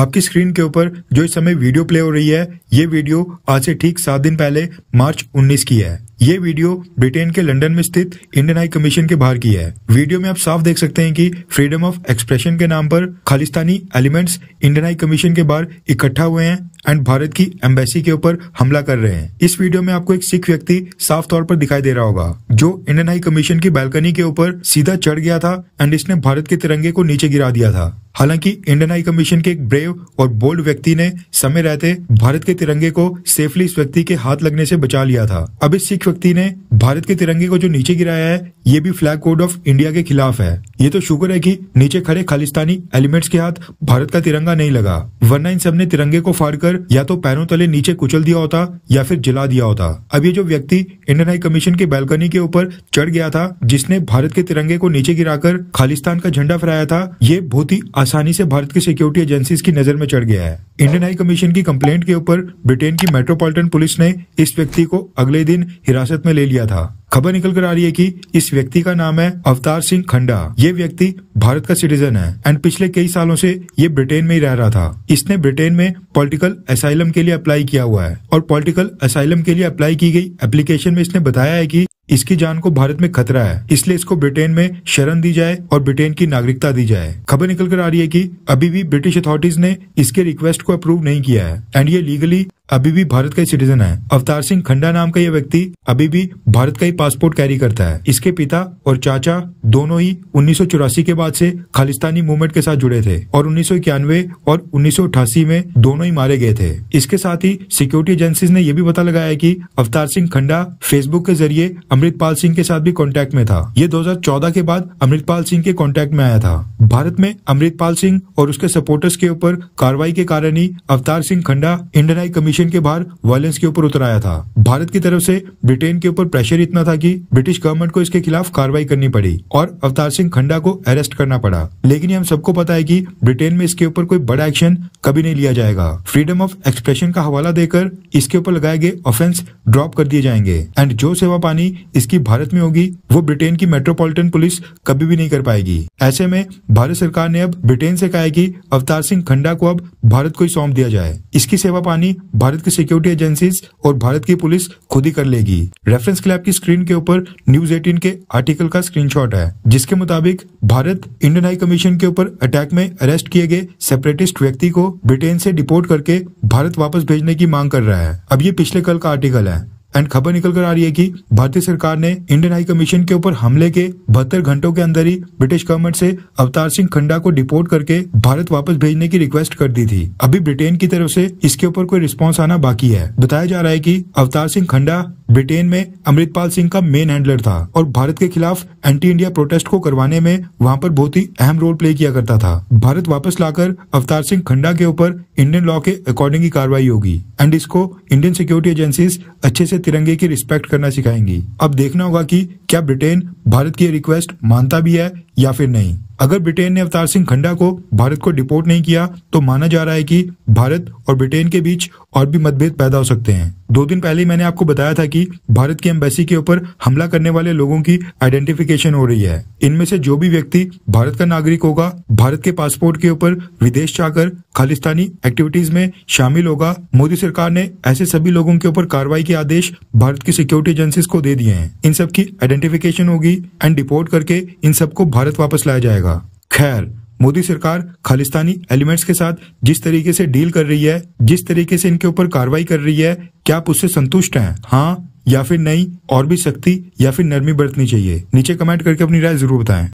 आपकी स्क्रीन के ऊपर जो इस समय वीडियो प्ले हो रही है ये वीडियो आज से ठीक सात दिन पहले मार्च 19 की है ये वीडियो ब्रिटेन के लंदन में स्थित इंडियन हाई कमीशन के बाहर की है वीडियो में आप साफ देख सकते हैं कि फ्रीडम ऑफ एक्सप्रेशन के नाम पर खालिस्तानी एलिमेंट्स इंडियन हाई कमीशन के बाहर इकट्ठा हुए हैं एंड भारत की एम्बेसी के ऊपर हमला कर रहे हैं इस वीडियो में आपको एक सिख व्यक्ति साफ तौर पर दिखाई दे रहा होगा जो इंडियन हाई कमीशन की बालकनी के ऊपर सीधा चढ़ गया था एंड इसने भारत के तिरंगे को नीचे गिरा दिया था हालांकि इंडियन हाई कमीशन के एक ब्रेव और बोल्ड व्यक्ति ने समय रहते भारत के तिरंगे को सेफली इस व्यक्ति के हाथ लगने से बचा लिया था अब इस सिख व्यक्ति ने भारत के तिरंगे को जो नीचे गिराया है ये भी फ्लैग कोड ऑफ इंडिया के खिलाफ है ये तो शुक्र है कि नीचे खड़े खालिस्तानी एलिमेंट्स के हाथ भारत का तिरंगा नहीं लगा वरना इन ने तिरंगे को फाड़कर या तो पैरों तले नीचे कुचल दिया होता या फिर जला दिया होता अब ये जो व्यक्ति इंडियन हाई कमीशन के बैल्कनी के ऊपर चढ़ गया था जिसने भारत के तिरंगे को नीचे गिराकर खालिस्तान का झंडा फहराया था ये बहुत ही आसानी से भारत की सिक्योरिटी एजेंसी की नजर में चढ़ गया है इंडियन हाई कमीशन की कम्प्लेट के ऊपर ब्रिटेन की मेट्रोपोलिटन पुलिस ने इस व्यक्ति को अगले दिन हिरासत में ले लिया था खबर निकल कर आ रही है कि इस व्यक्ति का नाम है अवतार सिंह खंडा ये व्यक्ति भारत का सिटीजन है एंड पिछले कई सालों से ये ब्रिटेन में ही रह रहा था इसने ब्रिटेन में पॉलिटिकल असाइलम के लिए अप्लाई किया हुआ है और पॉलिटिकल असाइलम के लिए अप्लाई की गई एप्लीकेशन में इसने बताया है की इसकी जान को भारत में खतरा है इसलिए इसको ब्रिटेन में शरण दी जाए और ब्रिटेन की नागरिकता दी जाए खबर निकल कर आ रही है कि अभी भी ब्रिटिश अथॉरिटीज ने इसके रिक्वेस्ट को अप्रूव नहीं किया है एंड ये लीगली अभी भी भारत का ही सिटीजन है अवतार सिंह खंडा नाम का यह व्यक्ति अभी भी भारत का ही पासपोर्ट कैरी करता है इसके पिता और चाचा दोनों ही उन्नीस के बाद से खालिस्तानी मूवमेंट के साथ जुड़े थे और उन्नीस और उन्नीस में दोनों ही मारे गए थे इसके साथ ही सिक्योरिटी एजेंसी ने यह भी पता लगाया की अवतार सिंह खंडा फेसबुक के जरिए अमृतपाल सिंह के साथ भी कॉन्टेक्ट में था ये दो के बाद अमृतपाल सिंह के कॉन्टेक्ट में आया था भारत में अमृतपाल सिंह और उसके सपोर्टर्स के ऊपर कार्रवाई के कारण ही अवतार सिंह खंडा इंडियन हाई कमीशन स्टेशन के बाहर वायलेंस के ऊपर उतर आया था भारत की तरफ से ब्रिटेन के ऊपर प्रेशर इतना था कि ब्रिटिश गवर्नमेंट को इसके खिलाफ कार्रवाई करनी पड़ी और अवतार सिंह खंडा को अरेस्ट करना पड़ा लेकिन हम सबको पता है की ब्रिटेन में इसके ऊपर कोई बड़ा एक्शन कभी नहीं लिया जाएगा फ्रीडम ऑफ एक्सप्रेशन का हवाला देकर इसके ऊपर लगाए गए ऑफेंस ड्रॉप कर दिए जाएंगे एंड जो सेवा पानी इसकी भारत में होगी वो ब्रिटेन की मेट्रोपॉलिटन पुलिस कभी भी नहीं कर पाएगी ऐसे में भारत सरकार ने अब ब्रिटेन से कहा है कि अवतार सिंह खंडा को अब भारत को ही सौंप दिया जाए इसकी सेवा पानी भारत भारत की सिक्योरिटी एजेंसीज और भारत की पुलिस खुद ही कर लेगी रेफरेंस क्लैब की स्क्रीन के ऊपर न्यूज एटीन के आर्टिकल का स्क्रीनशॉट है जिसके मुताबिक भारत इंडियन हाई कमीशन के ऊपर अटैक में अरेस्ट किए गए सेपरेटिस्ट व्यक्ति को ब्रिटेन से डिपोर्ट करके भारत वापस भेजने की मांग कर रहा है अब ये पिछले कल का आर्टिकल है एंड खबर निकल कर आ रही है कि भारतीय सरकार ने इंडियन हाई कमीशन के ऊपर हमले के बहत्तर घंटों के अंदर ही ब्रिटिश गवर्नमेंट से अवतार सिंह खंडा को डिपोर्ट करके भारत वापस भेजने की रिक्वेस्ट कर दी थी अभी ब्रिटेन की तरफ से इसके ऊपर कोई रिस्पॉन्स आना बाकी है बताया जा रहा है की अवतार सिंह खंडा ब्रिटेन में अमृतपाल सिंह का मेन हैंडलर था और भारत के खिलाफ एंटी इंडिया प्रोटेस्ट को करवाने में वहाँ पर बहुत ही अहम रोल प्ले किया करता था भारत वापस लाकर अवतार सिंह खंडा के ऊपर इंडियन लॉ के अकॉर्डिंग ही कार्रवाई होगी एंड इसको इंडियन सिक्योरिटी एजेंसी अच्छे से तिरंगे की रिस्पेक्ट करना सिखाएंगी अब देखना होगा कि क्या ब्रिटेन भारत की रिक्वेस्ट मानता भी है या फिर नहीं अगर ब्रिटेन ने अवतार सिंह खंडा को भारत को डिपोर्ट नहीं किया तो माना जा रहा है कि भारत और ब्रिटेन के बीच और भी मतभेद पैदा हो सकते हैं दो दिन पहले मैंने आपको बताया था कि भारत की एम्बेसी के ऊपर हमला करने वाले लोगों की आइडेंटिफिकेशन हो रही है इनमें से जो भी व्यक्ति भारत का नागरिक होगा भारत के पासपोर्ट के ऊपर विदेश जाकर खालिस्तानी एक्टिविटीज में शामिल होगा मोदी सरकार ने ऐसे सभी लोगों के ऊपर कार्रवाई के आदेश भारत की सिक्योरिटी एजेंसी को दे दिए हैं इन सब की आइडेंटिफिक आइडेंटिफिकेशन होगी एंड डिपोर्ट करके इन सबको भारत वापस लाया जाएगा खैर मोदी सरकार खालिस्तानी एलिमेंट्स के साथ जिस तरीके से डील कर रही है जिस तरीके से इनके ऊपर कार्रवाई कर रही है क्या आप उससे संतुष्ट हैं हाँ या फिर नहीं और भी सख्ती या फिर नरमी बरतनी चाहिए नीचे कमेंट करके अपनी राय जरूर बताएं